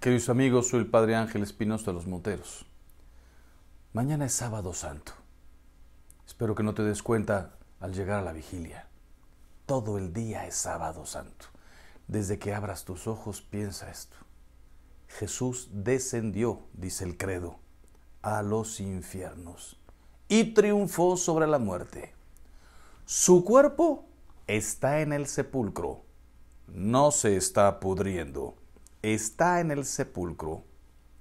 Queridos amigos, soy el Padre Ángel Espinosa de los Monteros. Mañana es sábado santo. Espero que no te des cuenta al llegar a la vigilia. Todo el día es sábado santo. Desde que abras tus ojos piensa esto. Jesús descendió, dice el credo, a los infiernos y triunfó sobre la muerte. Su cuerpo está en el sepulcro, no se está pudriendo está en el sepulcro,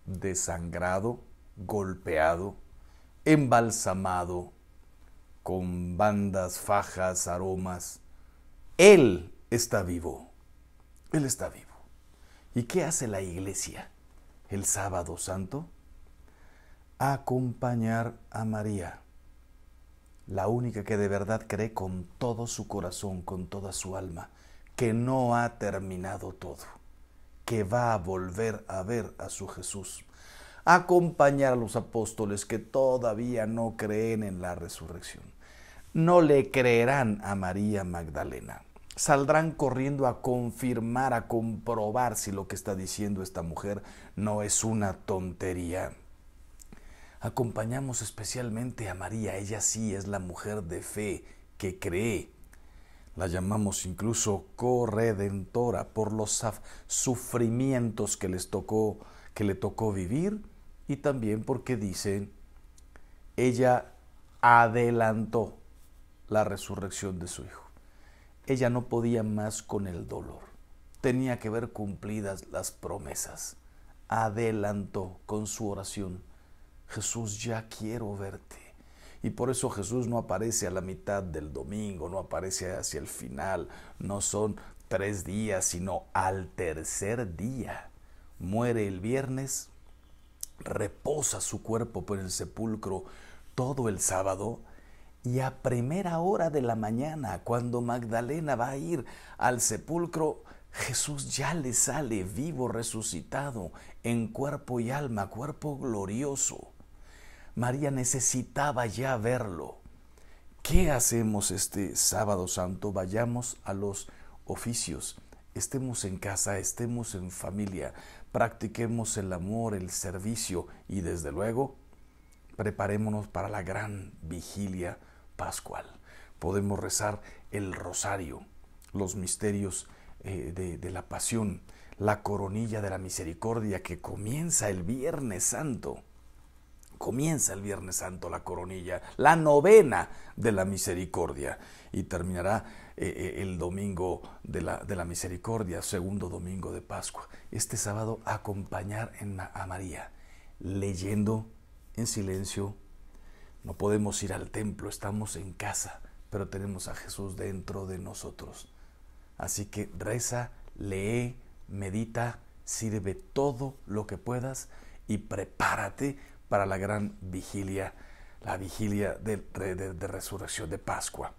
desangrado, golpeado, embalsamado, con bandas, fajas, aromas. Él está vivo. Él está vivo. ¿Y qué hace la iglesia el sábado santo? Acompañar a María, la única que de verdad cree con todo su corazón, con toda su alma, que no ha terminado todo que va a volver a ver a su Jesús. Acompañar a los apóstoles que todavía no creen en la resurrección. No le creerán a María Magdalena. Saldrán corriendo a confirmar, a comprobar si lo que está diciendo esta mujer no es una tontería acompañamos especialmente a María. Ella sí es la mujer de fe que cree. La llamamos incluso corredentora por los sufrimientos que les tocó que le tocó vivir y también porque dicen ella adelantó la resurrección de su hijo. Ella no podía más con el dolor. Tenía que ver cumplidas las promesas. Adelantó con su oración. Jesús, ya quiero verte. Y por eso Jesús no aparece a la mitad del domingo, no aparece hacia el final, no son tres días, sino al tercer día. Muere el viernes, reposa su cuerpo por el sepulcro todo el sábado y a primera hora de la mañana, cuando Magdalena va a ir al sepulcro, Jesús ya le sale vivo, resucitado, en cuerpo y alma, cuerpo glorioso. María necesitaba ya verlo. ¿Qué hacemos este sábado santo? Vayamos a los oficios, estemos en casa, estemos en familia, practiquemos el amor, el servicio y desde luego preparémonos para la gran vigilia pascual. Podemos rezar el rosario, los misterios eh, de la pasión, la coronilla de la misericordia que comienza el Viernes Santo. Comienza el Viernes Santo la coronilla, la novena de la misericordia y terminará eh, eh, el domingo de la, de la, misericordia, segundo domingo de Pascua. Este sábado acompañar en, a María, leyendo en silencio. No podemos ir al templo, estamos en casa, pero tenemos a Jesús dentro de nosotros. Así que reza, lee, medita, sirve todo lo que puedas y prepárate para la gran vigilia, la vigilia de, resurrección de Pascua.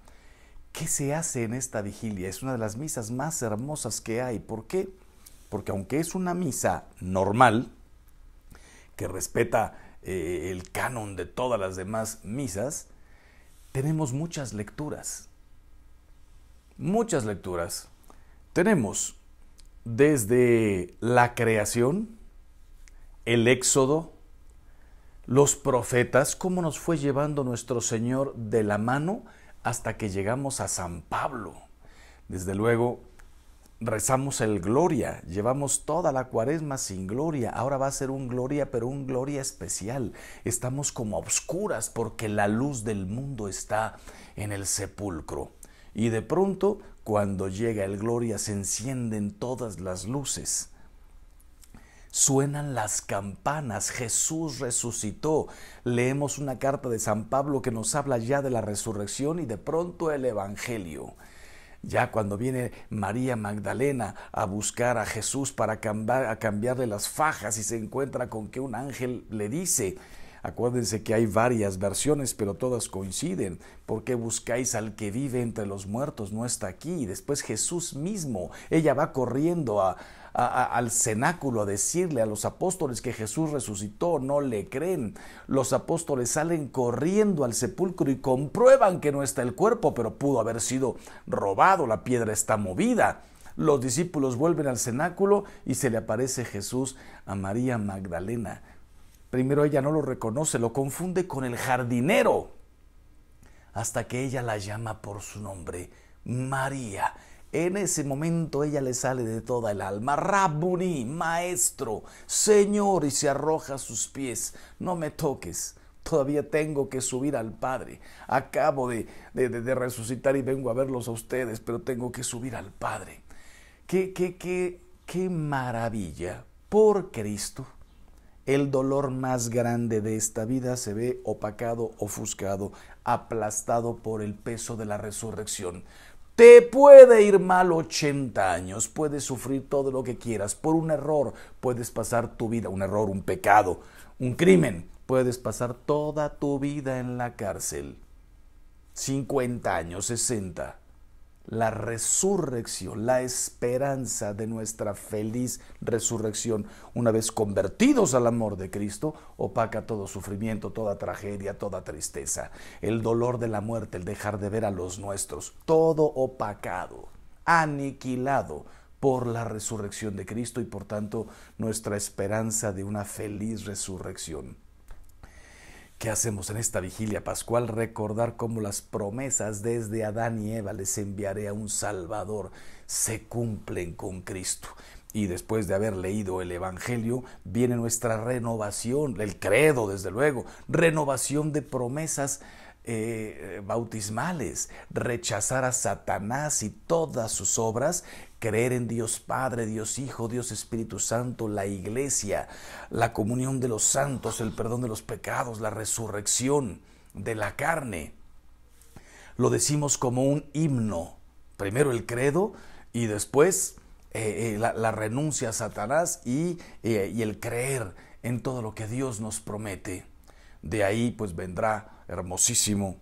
¿Qué se hace en esta vigilia? Es una de las misas más hermosas que hay. ¿Por qué? Porque aunque es una misa normal, que respeta eh, el canon de todas las demás misas, tenemos muchas lecturas. Muchas lecturas. Tenemos desde la creación, el éxodo, los profetas, cómo nos fue llevando nuestro Señor de la mano hasta que llegamos a San Pablo. Desde luego, rezamos el gloria, llevamos toda la cuaresma sin gloria, ahora va a ser un gloria, pero un gloria especial. Estamos como obscuras porque la luz del mundo está en el sepulcro. Y de pronto, cuando llega el gloria, se encienden todas las luces. Suenan las campanas, Jesús resucitó. Leemos una carta de San Pablo que nos habla ya de la resurrección y de pronto el Evangelio. Ya cuando viene María Magdalena a buscar a Jesús para cambiar, a cambiarle las fajas y se encuentra con que un ángel le dice, Acuérdense que hay varias versiones, pero todas coinciden. ¿Por qué buscáis al que vive entre los muertos? No está aquí. después Jesús mismo, ella va corriendo al cenáculo a decirle a los apóstoles que Jesús resucitó, no le creen. Los apóstoles salen corriendo al sepulcro y comprueban que no está el cuerpo, pero pudo haber sido robado, la piedra está movida. Los discípulos vuelven al cenáculo y se le aparece Jesús a María Magdalena Primero ella no lo reconoce, lo confunde con el jardinero, hasta que ella la llama por su nombre, María. En ese momento ella le sale de toda el alma, Rabuni, maestro, Señor, y se arroja a sus pies, no me toques, todavía tengo que subir al Padre. Acabo de, resucitar y vengo a verlos a ustedes, pero tengo que subir al Padre. Qué, qué, qué, qué maravilla por Cristo el dolor más grande de esta vida se ve opacado, ofuscado, aplastado por el peso de la resurrección. Te puede ir mal 80 años, puedes sufrir todo lo que quieras por un error, puedes pasar tu vida, un error, un pecado, un crimen, puedes pasar toda tu vida en la cárcel. 50 años, 60 la resurrección, la esperanza de nuestra feliz resurrección. Una vez convertidos al amor de Cristo, opaca todo sufrimiento, toda tragedia, toda tristeza, el dolor de la muerte, el dejar de ver a los nuestros, todo opacado, aniquilado por la resurrección de Cristo y por tanto nuestra esperanza de una feliz resurrección. ¿Qué hacemos en esta vigilia pascual? Recordar cómo las promesas desde Adán y Eva les enviaré a un Salvador se cumplen con Cristo. Y después de haber leído el Evangelio, viene nuestra renovación, el credo desde luego, renovación de promesas eh, eh, bautismales, rechazar a Satanás y todas sus obras, creer en Dios Padre, Dios Hijo, Dios Espíritu Santo, la iglesia, la comunión de los santos, el perdón de los pecados, la resurrección de la carne. Lo decimos como un himno, primero el credo y después eh, la, renuncia a Satanás y, y el creer en todo lo que Dios nos promete. De ahí pues vendrá hermosísimo.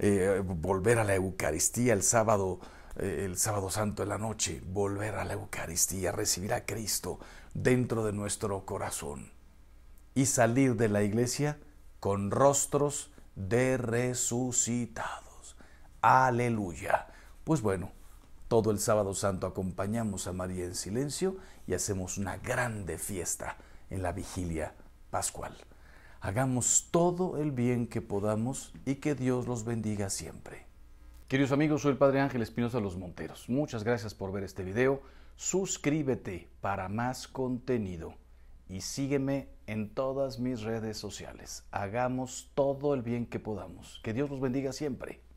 Eh, volver a la Eucaristía el sábado, eh, el sábado santo de la noche, volver a la Eucaristía, recibir a Cristo dentro de nuestro corazón y salir de la iglesia con rostros de resucitados. Aleluya. Pues bueno, todo el sábado santo acompañamos a María en silencio y hacemos una grande fiesta en la vigilia pascual. Hagamos todo el bien que podamos y que Dios los bendiga siempre. Queridos amigos, soy el Padre Ángel Espinosa Los Monteros. Muchas gracias por ver este video. Suscríbete para más contenido y sígueme en todas mis redes sociales. Hagamos todo el bien que podamos. Que Dios los bendiga siempre.